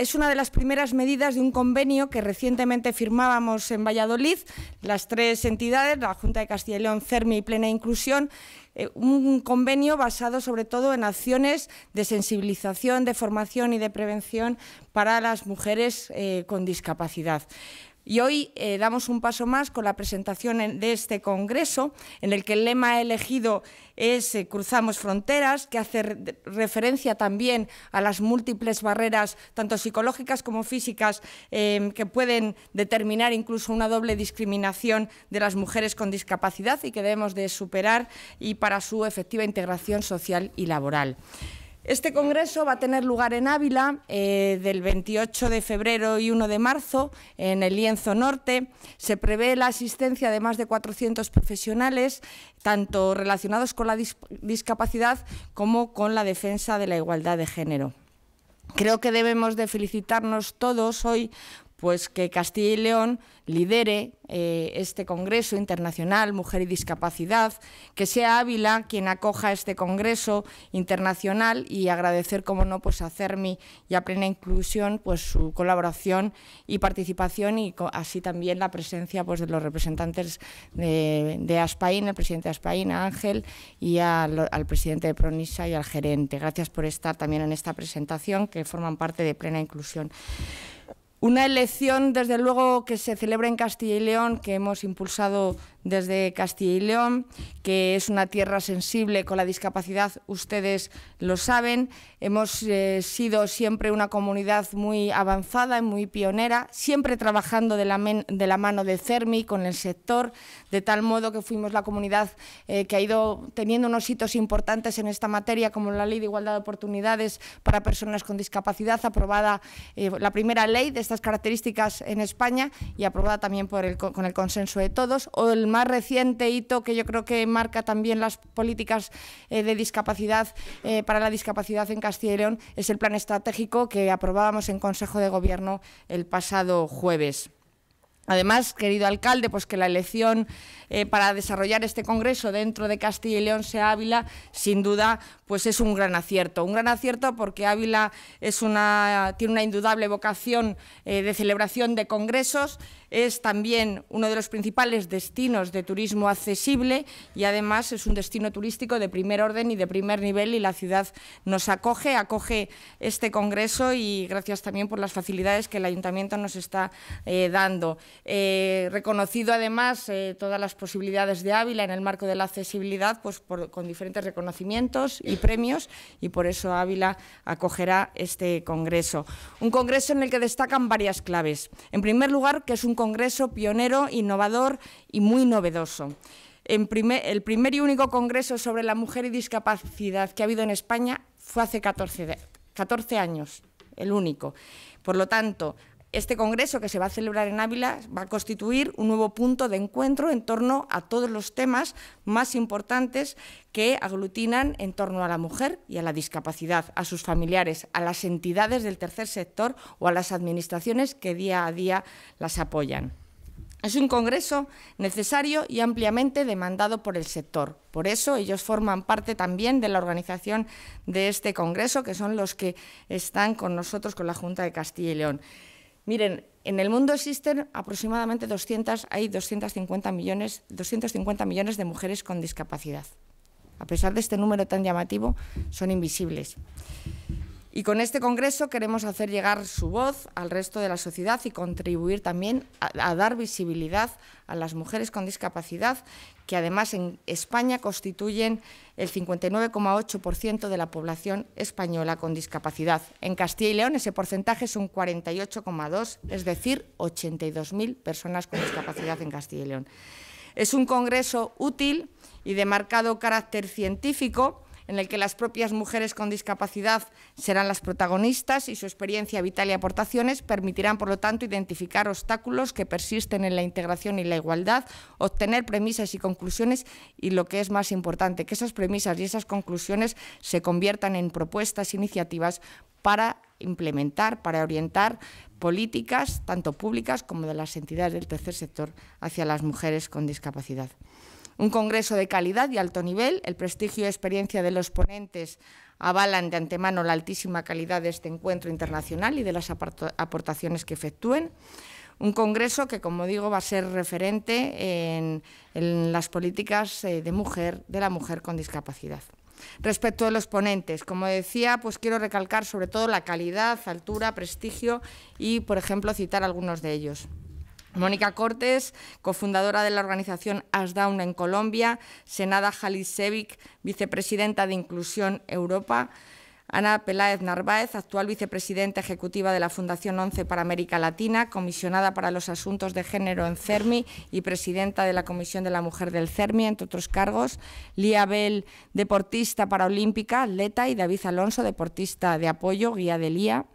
es una de las primeras medidas de un convenio que recientemente firmábamos en Valladolid, las tres entidades, la Junta de Castilla y León, CERMI y Plena Inclusión, eh, un convenio basado sobre todo en acciones de sensibilización, de formación y de prevención para las mujeres eh, con discapacidad. Y hoy eh, damos un paso más con la presentación de este Congreso, en el que el lema elegido es eh, Cruzamos Fronteras, que hace referencia también a las múltiples barreras, tanto psicológicas como físicas, em, que pueden determinar incluso una doble discriminación de las mujeres con discapacidad y que debemos de superar y para su efectiva integración social y laboral. Este congreso va a tener lugar en Ávila eh, del 28 de febrero y 1 de marzo en el Lienzo Norte. Se prevé la asistencia de más de 400 profesionales, tanto relacionados con la discapacidad como con la defensa de la igualdad de género. Creo que debemos de felicitarnos todos hoy pues que Castilla y León lidere eh, este Congreso Internacional Mujer y Discapacidad, que sea Ávila quien acoja este Congreso Internacional y agradecer, como no, pues a CERMI y a Plena Inclusión pues su colaboración y participación y así también la presencia pues, de los representantes de, Aspain, Aspaín, el presidente de Aspain, Ángel, y al, al presidente de Pronisa y al gerente. Gracias por estar también en esta presentación que forman parte de Plena Inclusión. Una elección, desde luego, que se celebra en Castilla y León, que hemos impulsado desde Castilla y León, que es una tierra sensible con la discapacidad, ustedes lo saben. Hemos eh, sido siempre una comunidad muy avanzada y muy pionera, siempre trabajando de la, de la mano de CERMI con el sector, de tal modo que fuimos la comunidad eh, que ha ido teniendo unos hitos importantes en esta materia, como la Ley de Igualdad de Oportunidades para Personas con Discapacidad, aprobada eh, la primera ley de estas características en España y aprobada también por el, con el consenso de todos, o el más reciente hito que yo creo que marca también las políticas eh, de discapacidad eh, para la discapacidad en Castilla y León es el plan estratégico que aprobábamos en Consejo de Gobierno el pasado jueves. Además, querido alcalde, pues que la elección eh, para desarrollar este congreso dentro de Castilla y León sea Ávila, sin duda, pues es un gran acierto. Un gran acierto porque Ávila tiene una indudable vocación eh, de celebración de congresos, es también uno de los principales destinos de turismo accesible y además es un destino turístico de primer orden y de primer nivel y la ciudad nos acoge, acoge este congreso y gracias también por las facilidades que el ayuntamiento nos está eh, dando. He eh, reconocido además eh, todas las posibilidades de Ávila en el marco de la accesibilidad, pues con diferentes reconocimientos y premios, y por eso Ávila acogerá este congreso. Un congreso en el que destacan varias claves. En primer lugar, que es un congreso pionero, innovador y muy novedoso. el primer y único congreso sobre la mujer y discapacidad que ha habido en España fue hace 14, 14 años, el único. Por lo tanto, este congreso que se va a celebrar en Ávila va a constituir un nuevo punto de encuentro en torno a todos los temas más importantes que aglutinan en torno a la mujer y a la discapacidad, a sus familiares, a las entidades del tercer sector o a las administraciones que día a día las apoyan. Es un congreso necesario y ampliamente demandado por el sector. Por eso ellos forman parte también de la organización de este congreso, que son los que están con nosotros, con la Junta de Castilla y León. Miren, en el mundo existen aproximadamente 200, hay 250 millones, 250 millones de mujeres con discapacidad. A pesar de este número tan llamativo, son invisibles. Y con este Congreso queremos hacer llegar su voz al resto de la sociedad y contribuir también a, dar visibilidad a las mujeres con discapacidad que además en España constituyen el 59,8% de la población española con discapacidad. En Castilla y León ese porcentaje es un 48,2%, es decir, 82.000 personas con discapacidad en Castilla y León. Es un congreso útil y de marcado carácter científico en el que las propias mujeres con discapacidad serán las protagonistas y su experiencia vital y aportaciones permitirán, por lo tanto, identificar obstáculos que persisten en la integración y la igualdad, obtener premisas y conclusiones y, lo que es más importante, que esas premisas y esas conclusiones se conviertan en propuestas, e iniciativas para implementar, para orientar políticas, tanto públicas como de las entidades del tercer sector, hacia las mujeres con discapacidad. Un congreso de calidad y alto nivel. El prestigio y experiencia de los ponentes avalan de antemano la altísima calidad de este encuentro internacional y de las aportaciones que efectúen. Un congreso que, como digo, va a ser referente en, las políticas eh, de mujer, de la mujer con discapacidad. Respecto de los ponentes, como decía, pues quiero recalcar sobre todo la calidad, altura, prestigio y, por ejemplo, citar algunos de ellos. Mónica Cortes, cofundadora de la organización Asdaun en Colombia, Senada Jalisevic, vicepresidenta de Inclusión Europa, Ana Peláez Narváez, actual vicepresidenta ejecutiva de la Fundación 11 para América Latina, comisionada para los asuntos de género en CERMI y presidenta de la Comisión de la Mujer del CERMI, entre otros cargos. Lía Bell, deportista paraolímpica, atleta, y David Alonso, deportista de apoyo, guía de Lía.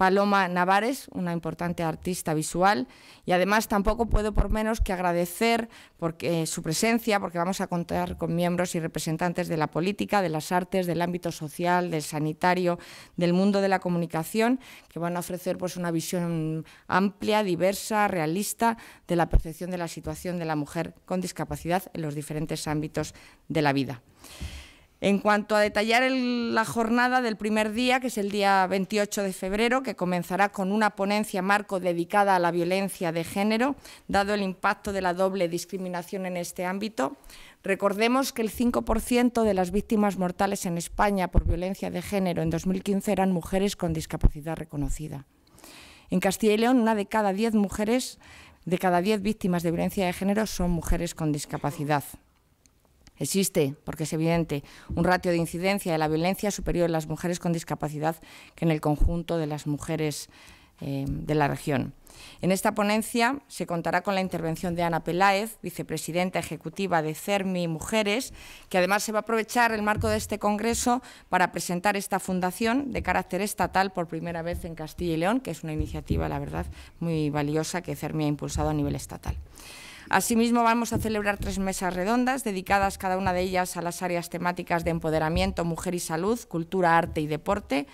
Paloma Navares, una importante artista visual, y además tampoco puedo por menos que agradecer porque, eh, su presencia, porque vamos a contar con miembros y representantes de la política, de las artes, del ámbito social, del sanitario, del mundo de la comunicación, que van a ofrecer pues, una visión amplia, diversa, realista de la percepción de la situación de la mujer con discapacidad en los diferentes ámbitos de la vida. En cuanto a detallar la jornada del primer día, que es el día 28 de febrero, que comenzará con una ponencia marco dedicada a la violencia de género, dado el impacto de la doble discriminación en este ámbito, recordemos que el 5% de las víctimas mortales en España por violencia de género en 2015 eran mujeres con discapacidad reconocida. En Castilla y León, una de cada diez mujeres, de cada diez víctimas de violencia de género son mujeres con discapacidad. Existe, porque es evidente, un ratio de incidencia de la violencia superior en las mujeres con discapacidad que en el conjunto de las mujeres eh, de la región. En esta ponencia se contará con la intervención de Ana Peláez, vicepresidenta ejecutiva de CERMI Mujeres, que además se va a aprovechar el marco de este congreso para presentar esta fundación de carácter estatal por primera vez en Castilla y León, que es una iniciativa, la verdad, muy valiosa que CERMI ha impulsado a nivel estatal. Asimismo, vamos a celebrar tres mesas redondas dedicadas cada una de ellas a las áreas temáticas de empoderamiento, mujer y salud, cultura, arte y deporte.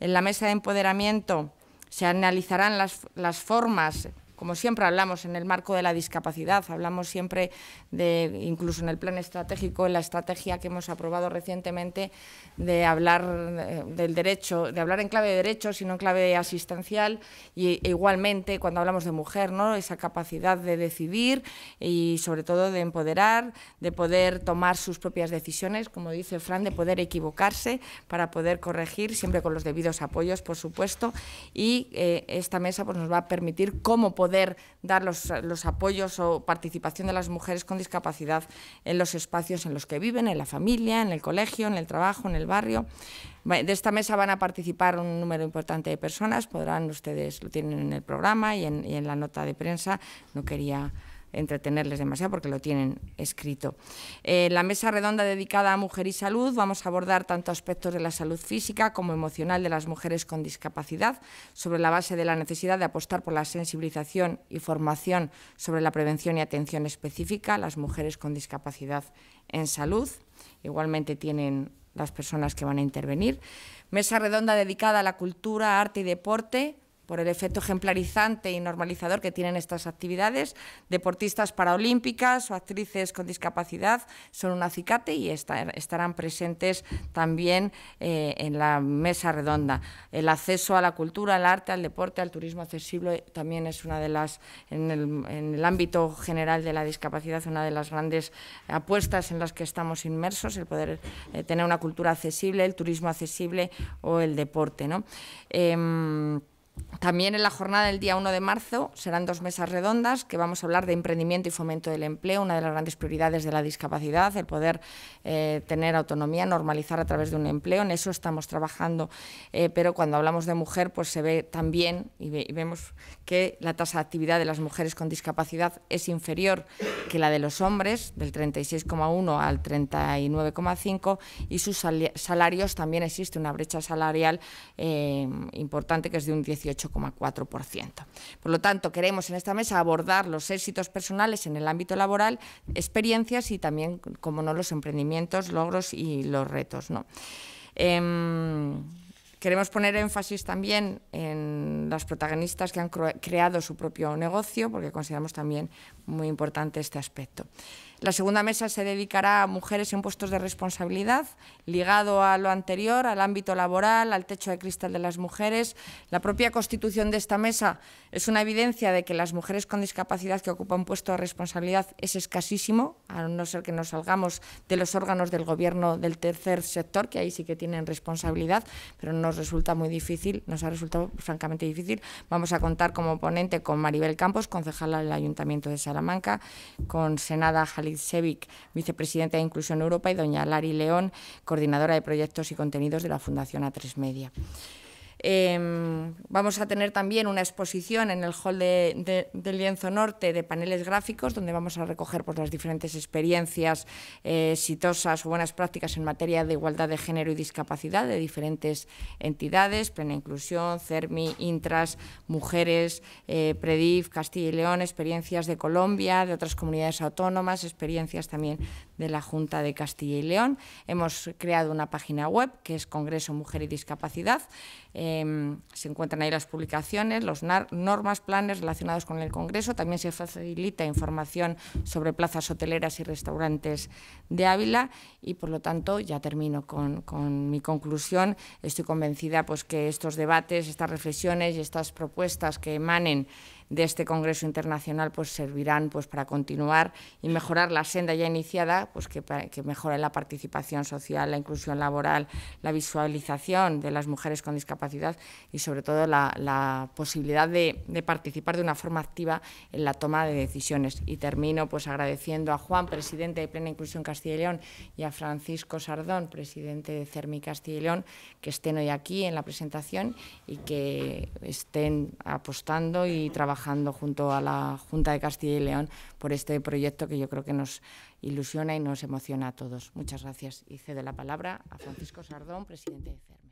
En la mesa de empoderamiento se analizarán las, las formas como siempre hablamos en el marco de la discapacidad, hablamos siempre de, incluso en el plan estratégico, en la estrategia que hemos aprobado recientemente, de hablar eh, del derecho, de hablar en clave de derechos y en clave asistencial, y, igualmente cuando hablamos de mujer, ¿no? esa capacidad de decidir y sobre todo de empoderar, de poder tomar sus propias decisiones, como dice Fran, de poder equivocarse para poder corregir, siempre con los debidos apoyos, por supuesto, y eh, esta mesa pues, nos va a permitir cómo poder poder dar los, apoyos o participación de las mujeres con discapacidad en los espacios en los que viven, en la familia, en el colegio, en el trabajo, en el barrio. De esta mesa van a participar un número importante de personas, podrán ustedes, lo tienen en el programa y en, y en la nota de prensa, no quería entretenerles demasiado porque lo tienen escrito. Eh, la mesa redonda dedicada a mujer y salud vamos a abordar tanto aspectos de la salud física como emocional de las mujeres con discapacidad sobre la base de la necesidad de apostar por la sensibilización y formación sobre la prevención y atención específica a las mujeres con discapacidad en salud. Igualmente tienen las personas que van a intervenir. Mesa redonda dedicada a la cultura, arte y deporte por el efecto ejemplarizante y normalizador que tienen estas actividades. Deportistas paraolímpicas o actrices con discapacidad son un acicate y estarán presentes también eh, en la mesa redonda. El acceso a la cultura, al arte, al deporte, al turismo accesible también es una de las, en el, ámbito general de la discapacidad, una de las grandes apuestas en las que estamos inmersos, el poder eh, tener una cultura accesible, el turismo accesible o el deporte. ¿no? Em, también en la jornada del día 1 de marzo serán dos mesas redondas que vamos a hablar de emprendimiento y fomento del empleo, una de las grandes prioridades de la discapacidad, el poder eh, tener autonomía, normalizar a través de un empleo. En eso estamos trabajando, eh, pero cuando hablamos de mujer, pues se ve también y, vemos que la tasa de actividad de las mujeres con discapacidad es inferior que la de los hombres, del 36,1 al 39,5, y sus salarios también existe una brecha salarial eh, importante que es de un 18 8,4%. Por lo tanto, queremos en esta mesa abordar los éxitos personales en el ámbito laboral, experiencias y también, como no, los emprendimientos, logros y los retos. ¿no? Em, Queremos poner énfasis también en las protagonistas que han creado su propio negocio, porque consideramos también muy importante este aspecto. La segunda mesa se dedicará a mujeres en puestos de responsabilidad, ligado a lo anterior, al ámbito laboral, al techo de cristal de las mujeres. La propia constitución de esta mesa es una evidencia de que las mujeres con discapacidad que ocupan puesto de responsabilidad es escasísimo, a no ser que nos salgamos de los órganos del gobierno del tercer sector, que ahí sí que tienen responsabilidad, pero no nos resulta muy difícil, nos ha resultado francamente difícil. Vamos a contar como ponente con Maribel Campos, concejala del Ayuntamiento de Salamanca, con Senada Sevik, vicepresidenta de Inclusión Europa, y doña Lari León, coordinadora de proyectos y contenidos de la Fundación A3 Media. Em, vamos a tener también una exposición en el hall del Lienzo Norte de paneles gráficos, donde vamos a recoger pues, las diferentes experiencias eh, exitosas o buenas prácticas en materia de igualdad de género y discapacidad de diferentes entidades, Plena Inclusión, CERMI, Intras, Mujeres, eh, PREDIF, Castilla y León, experiencias de Colombia, de otras comunidades autónomas, experiencias también de la Junta de Castilla y León. Hemos creado una página web que es Congreso Mujer y Discapacidad. Em, se encuentran ahí las publicaciones, los normas, planes relacionados con el Congreso. También se facilita información sobre plazas hoteleras y restaurantes de Ávila. Y por lo tanto, ya termino con, mi conclusión. Estoy convencida pues, que estos debates, estas reflexiones y estas propuestas que emanen de este Congreso Internacional pues, servirán pues, para continuar y mejorar la senda ya iniciada, pues, que, que mejore la participación social, la inclusión laboral, la visualización de las mujeres con discapacidad y sobre todo la, posibilidad de, participar de una forma activa en la toma de decisiones. Y termino pues, agradeciendo a Juan, presidente de Plena Inclusión Castilla y León, y a Francisco Sardón, presidente de CERMI Castilla y León, que estén hoy aquí en la presentación y que estén apostando y trabajando junto a la Junta de Castilla y León por este proyecto que yo creo que nos ilusiona y nos emociona a todos. Muchas gracias y cedo la palabra a Francisco Sardón, presidente de